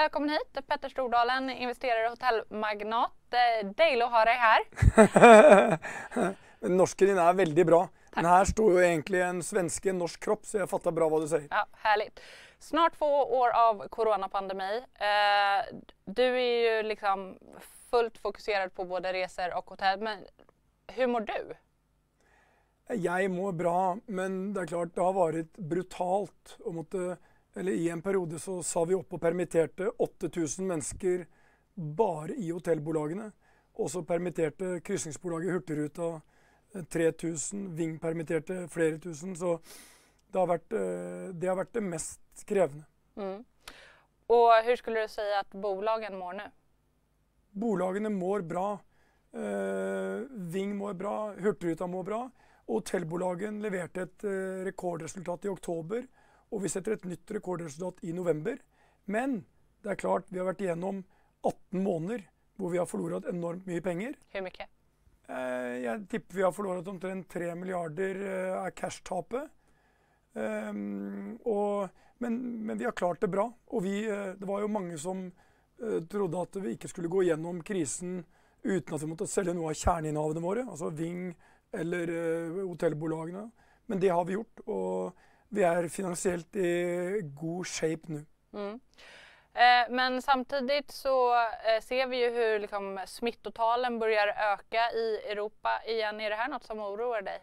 Välkommen hit Petter Stordalen, investerare och hotellmagnat. Eh, Deilig å ha deg her. Norsken din er veldig bra. Takk. Men her sto jo en svenske, en norsk kropp, så jeg fatter bra hva du sier. Ja, herlig. Snart två år av coronapandemi. Eh, du er jo liksom fullt fokusert på både reiser og hotell, men hvordan mår du? Jeg mår bra, men det er klart det har vært brutalt å måtte eller i en periode så sa vi opp og permitterte 8000 mennesker bare i hotellbolagene. Og så permitterte krysningsbolaget Hurtigruta 3000. Eh, Ving permitterte flere tusen. Så det har vært eh, det, har vært det mest krevende. Mm. Og hvordan skulle du si at bolagene mår nå? Bolagene mår bra. Eh, Ving mår bra, Hurtigruta mår bra. Hotellbolagen leverte et rekordresultat i oktober. Og vi setter et nytt rekordresultat i november. Men det er klart, vi har vært igjennom 18 måneder hvor vi har forlorat enormt mye penger. Hvor mye? Eh, jeg tipper vi har forloret omtrent 3 milliarder eh, av cash-tapet. Um, men, men, vi har klart det bra. Og vi, det var jo mange som trodde at vi ikke skulle gå gjennom krisen uten at vi måtte selge noe av kjerneinnhavene våre, altså Ving eller hotellbolagene. Men det har vi gjort. og vi er finansielt i god shape nå. Mm. Eh, men samtidig så eh, ser vi jo hvordan liksom, smittetallene begynner å øke i Europa igjen. Er det her noe som uroer deg?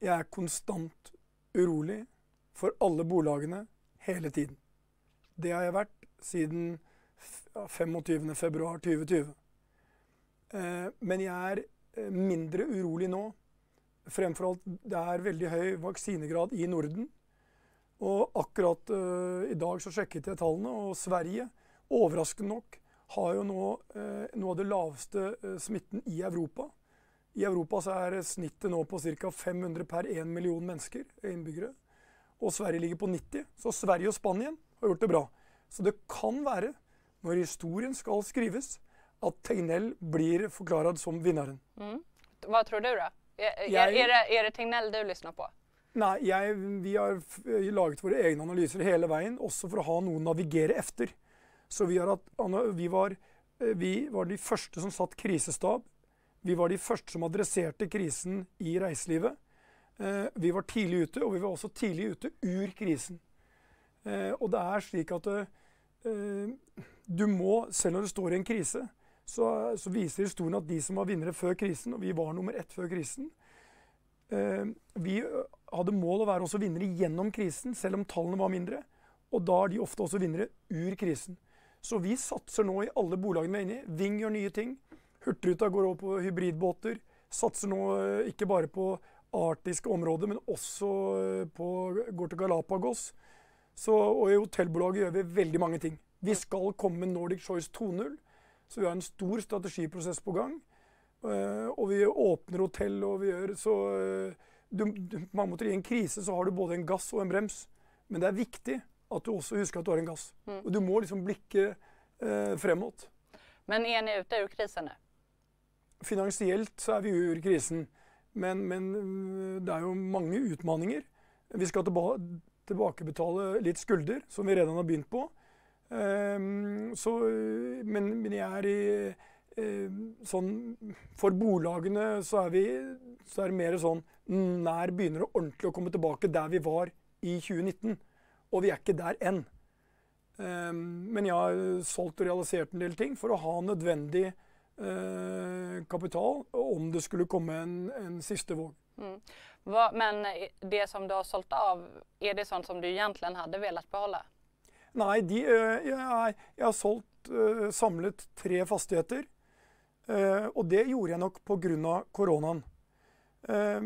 Jeg er konstant urolig for alle bolagene hele tiden. Det har jeg vært siden 25.2.2020. Eh, men jeg er eh, mindre urolig nå Fremfor alt, det er veldig høy vaksinegrad i Norden. Og akkurat uh, i dag så sjekket jeg tallene, og Sverige, overraskende nok, har jo nå uh, noe av det laveste uh, smitten i Europa. I Europa så er snittet nå på ca. 500 per 1 million mennesker, innbyggere. Og Sverige ligger på 90. Så Sverige og Spanien har gjort det bra. Så det kan være, når historien skal skrives, at Tegnell blir forklart som vinneren. Mm. Hva tror du, da? Er, er, det, er det Tegnell du lytter på? Nei, jeg, vi har eh, laget våre egne analyser hele veien, også for å ha noe å navigere efter. Så vi, hatt, vi, var, eh, vi, var, de første som satt krisestab. Vi var de første som adresserte krisen i reiselivet. Eh, vi var tidlig ute, og vi var også tidlig ute ur krisen. og det er slik at du må, selv når du står i en krise, så, så, viser historien at de som var vinnere før krisen, og vi var nummer ett før krisen eh, Vi hadde mål å være også vinnere gjennom krisen, selv om tallene var mindre. Og da er de ofte også vinnere ur krisen. Så vi satser nå i alle bolagene vi er inne i. Ving gjør nye ting. Hurtigruta går over på hybridbåter. Satser nå eh, ikke bare på arktiske områder, men også eh, på, går til Galapagos. Så, og i hotellbolaget gjør vi veldig mange ting. Vi skal komme med Nordic Choice 2.0. Så vi har en stor strategiprosess på gang. Eh, og vi åpner hotell og vi gjør Så eh, du, du, måte, i en krise så har du både en gass og en brems. Men det er viktig at du også husker at du har en gass. Mm. Og du må liksom blikke eh, fremåt. Men er dere ute av krisen nå? Finansielt så er vi ute av krisen. Men, men, eh, det er jo mange utfordringer. Vi skal tilba tilbakebetale litt skulder, som vi redan har begynt på. Ehm, så, eh, men, men, jeg er i eh, sånn For bolagene så er, vi, så er det mer sånn Nær begynner det ordentlig å komme tilbake der vi var i 2019. Og vi er ikke der enn. Ehm, men jeg har solgt og realisert en del ting for å ha nødvendig eh, kapital om det skulle komme en, en siste våg. Mm. men det som du har solgt av, er det sånn som du egentlig hadde villet beholde? Nei, de, jeg, jeg, har solgt samlet tre fastigheter. og det gjorde jeg nok pga. koronaen.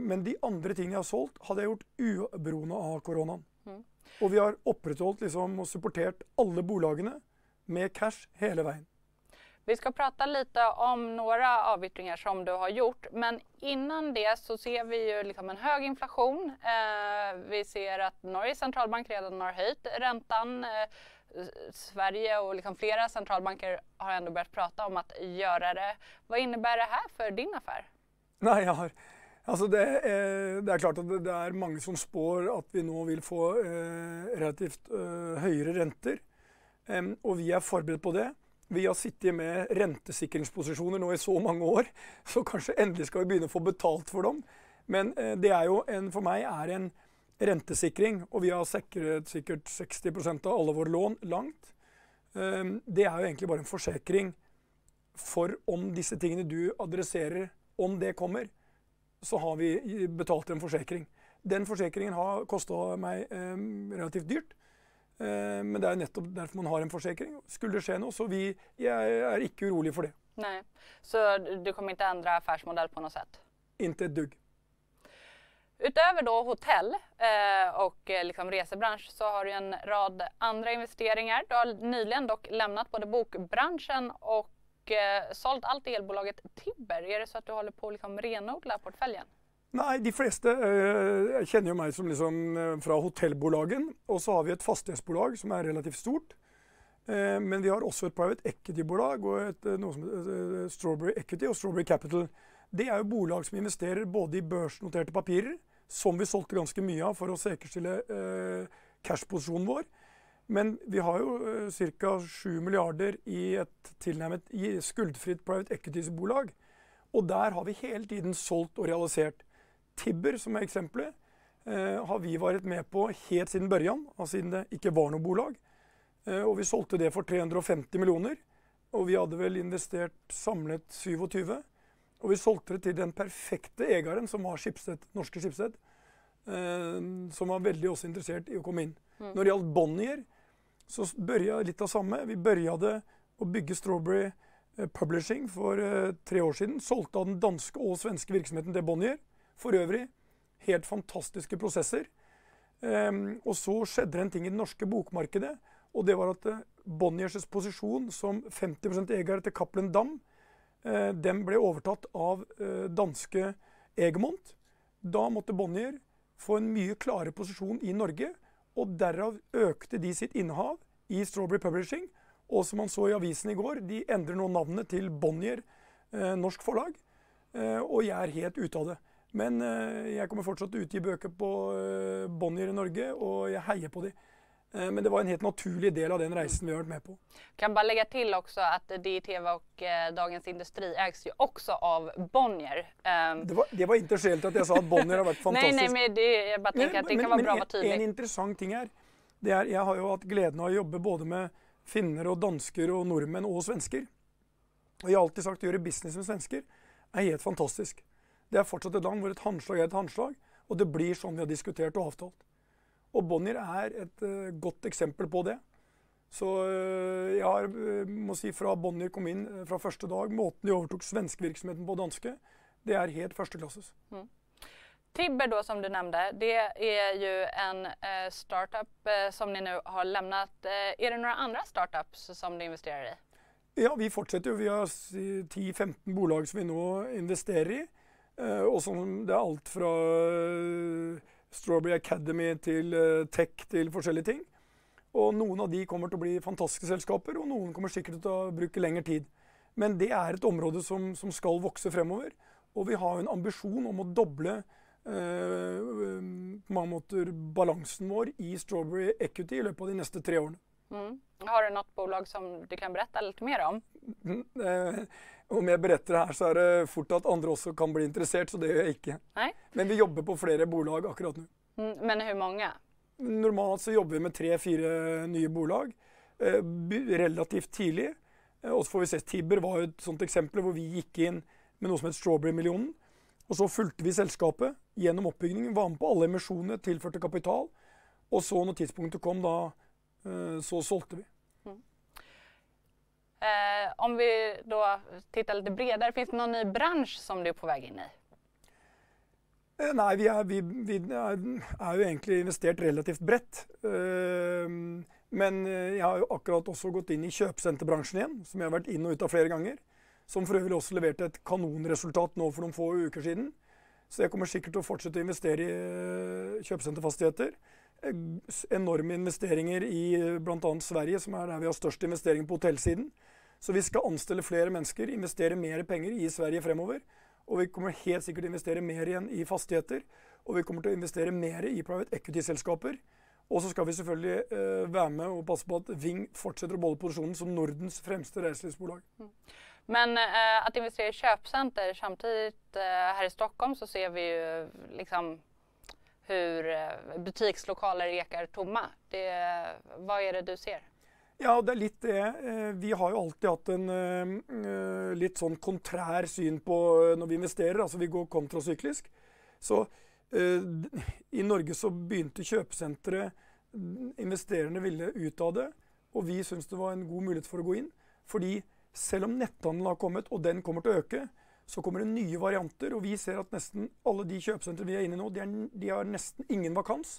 men de andre tingene jeg har solgt, hadde jeg gjort uberoende av koronaen. Mm. Og vi har opprettholdt liksom, og supportert alle bolagene med cash hele veien. Vi ska prata lite om några avyttringar som du har gjort, men innan det så ser vi ju liksom en hög inflation. Eh, vi ser att Norges centralbank redan har höjt räntan. Eh, Sverige och liksom flera centralbanker har ändå börjat prata om att göra det. Vad innebär det här för din affär? Nej, jag har... Altså det, er, eh, det, er klart at det, er mange som spår at vi nå vil få eh, relativt høyere eh, renter. Ehm, og vi er forberedt på det. Vi har sittet med rentesikringsposisjoner nå i så mange år, så kanskje endelig skal vi begynne å få betalt for dem. Men eh, det er jo en, for meg er en rentesikring, og vi har sikret sikkert 60 av alle våre lån langt. Ehm, det er jo egentlig bare en forsikring for om disse tingene du adresserer, om det kommer, så har vi betalt en forsikring. Den forsikringen har kosta meg ehm, relativt dyrt. Eh, men det er nettopp derfor man har en forsikring. Skulle det skje noe, så vi, jeg er ikke urolig for det. Nei. Så du kommer ikke å endre affærsmodell på noe sett? Inte et dugg. Utöver hotell eh, och eh, liksom resebransch så har du en rad andre investeringer. Du har nyligen dock lämnat både bokbransjen og eh, sålt allt elbolaget Tibber. Er det så at du holder på å liksom renodla portföljen? Nei, de fleste øh, kjenner jo meg som liksom eh, fra hotellbolagen. Og så har vi et fastighetsbolag som er relativt stort. Eh, men vi har også et private equity-bolag og et, eh, noe som heter Strawberry Equity og Strawberry Capital. Det er jo bolag som investerer både i børsnoterte papirer, som vi solgte ganske mye av for å sikerstille eh, cash-posisjonen vår. Men vi har jo eh, ca. 7 milliarder i et tilnærmet skuldfritt private equity-bolag. Og der har vi hele tiden solgt og realisert. Tibber, som er eksempelet, eh, har vi vært med på helt siden børjan, altså siden det ikke var noe bolag. Eh, og vi solgte det for 350 millioner. Og vi hadde vel investert samlet 27. Og vi solgte det til den perfekte eieren, som var Skipsted, norske Skipsted. Eh, som var veldig også interessert i å komme inn. Mm. Når det gjaldt Bonnier, så børja litt av samme. Vi børjade å bygge Strawberry Publishing for tre år siden. Solgte av den danske og svenske virksomheten til Bonnier. For øvrig helt fantastiske prosesser. Um, og så skjedde det en ting i det norske bokmarkedet. Og det var at eh, Bonniers posisjon som 50 eier til Cappelen Dam, uh, den ble overtatt av uh, danske Egemont. Da måtte Bonnier få en mye klarere posisjon i Norge. Og derav økte de sitt innehav i Strawberry Publishing. Og som man så i avisen i går, de endrer nå navnet til Bonnier eh, norsk forlag. Eh, og jeg er helt ute av det. Men eh, jeg kommer fortsatt til å utgi bøker på eh, Bonnier i Norge, og jeg heier på de. Eh, men det var en helt naturlig del av den reisen vi har vært med på. Kan bare legge til også at DTV og Dagens Industri eies jo også av Bonnier. Um, det, var, det var ikke at jeg sa at Bonnier har vært fantastisk. nei, nei, men det, jeg bare tenker at det kan være bra å være tydelig. En interessant ting her, det er jeg har jo hatt gleden av å jobbe både med finner og dansker og nordmenn og svensker. Og jeg har alltid sagt å gjøre business med svensker er helt fantastisk. Det er fortsatt et land hvor et handslag er et handslag, og det blir sånn vi har diskutert og avtalt. Og Bonnier er et uh, godt eksempel på det. Så uh, jeg har, uh, må si fra Bonnier kom inn fra første dag, måten de overtok svenskevirksomheten på danske, det er helt førsteklasses. Mm. Tibber då, som du nevnte, det er jo en eh, startup eh, som ni nå har lämnat. Eh, är det några andra startups som ni investerer i? Ja, vi fortsetter jo. Vi har 10-15 bolag som vi nå investerer i. Eh, og sånn, det er alt fra eh, Strawberry Academy til eh, tech til forskjellige ting. Og noen av de kommer til å bli fantastiske selskaper, og noen kommer sikkert til å bruke lengre tid. Men det er et område som, som skal vokse fremover. Og vi har en ambisjon om å doble eh, på mange måter balansen vår i Strawberry Equity i løpet av de neste tre årene. Mm. Har du noe bolag som du kan berette litt mer om? Eh, om jeg beretter her, så er det fort at andre også kan bli interessert, så det gjør jeg ikke. Nei? Men vi jobber på flere bolag akkurat nå. Mm, men hvor mange? Normalt så jobber vi med tre-fire nye bolag eh, relativt tidlig. Eh, og så får vi se, Tibber var et sånt eksempel hvor vi gikk inn med noe som het Strawberry-millionen. Og så fulgte vi selskapet gjennom oppbyggingen, var med på alle emisjonene, tilførte kapital. Og så når tidspunktet kom, da så solgte vi. Eh, om vi då tittar lite bredare, finns det någon ny bransch som du er på vei inn i? Eh, nei, vi, er, vi, vi er, eh, er, jo egentlig investert relativt bredt. Eh, men eh, jeg har jo akkurat også gått inn i kjøpesenterbransjen igjen, som jeg har vært inn og ut av flere ganger. Som for øvrig også leverte et kanonresultat nå for de få uker siden. Så jeg kommer sikkert til å fortsette å investere i eh, kjøpesenterfastigheter. Enorme investeringer i bl.a. Sverige, som er der vi har størst investeringer på hotellsiden. Så vi skal anstelle flere mennesker, investere mer penger i Sverige fremover. Og vi kommer helt sikkert til å investere mer igjen i fastigheter. Og vi kommer til å investere mer i private equity-selskaper. Og så skal vi selvfølgelig eh, være med og passe på at Ving fortsetter å beholde produksjonen som Nordens fremste reiselivsbolag. Mm. Men eh, at investere i kjøpesenter samtidig eh, her i Stockholm så ser vi jo liksom hur eh, butikslokaler ekar tomme. Eh, hva er det du ser? Ja, det er litt det. Eh, vi har jo alltid hatt en eh, eh, litt sånn kontrær syn på når vi investerer. Altså vi går kontrasyklisk. Så i Norge så begynte kjøpesentre Investererne ville ut av det, og vi syntes det var en god mulighet for å gå inn. Fordi selv om netthandelen har kommet, og den kommer til å øke, så kommer det nye varianter. Og vi ser at nesten alle de kjøpesentrene vi er inne i nå, de, er, de har nesten ingen vakans.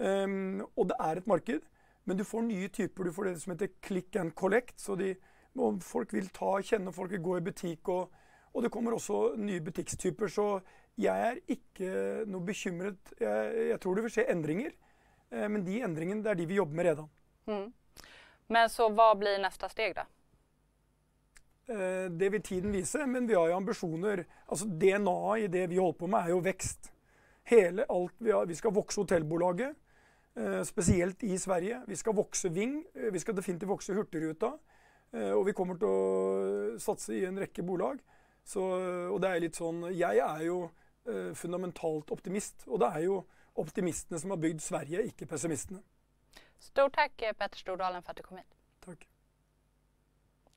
Um, og det er et marked. Men du får nye typer. Du får det som heter click and collect. så de, Folk vil ta, kjenne folk, vil gå i butikk. og, og det kommer også nye butikstyper. Så jeg er ikke noe bekymret. Jeg, jeg tror det vil skje endringer. Eh, men de endringene, det er de vi jobber med redan. Mm. Men så hva blir neste steg, da? Eh, det vil tiden vise, men vi har jo ambisjoner. Altså DNA-et i det vi holder på med, er jo vekst. Hele alt vi, har, vi skal vokse hotellbolaget. Eh, spesielt i Sverige. Vi skal vokse Ving, eh, vi skal definitivt vokse Hurtigruta. Eh, og vi kommer til å satse i en rekke bolag. Så, og det er litt sånn Jeg er jo fundamentalt optimist. Og det er jo optimistene som har bygd Sverige, ikke pessimistene. Stor takk, Petter Stordalen, for at du kom hit. Takk.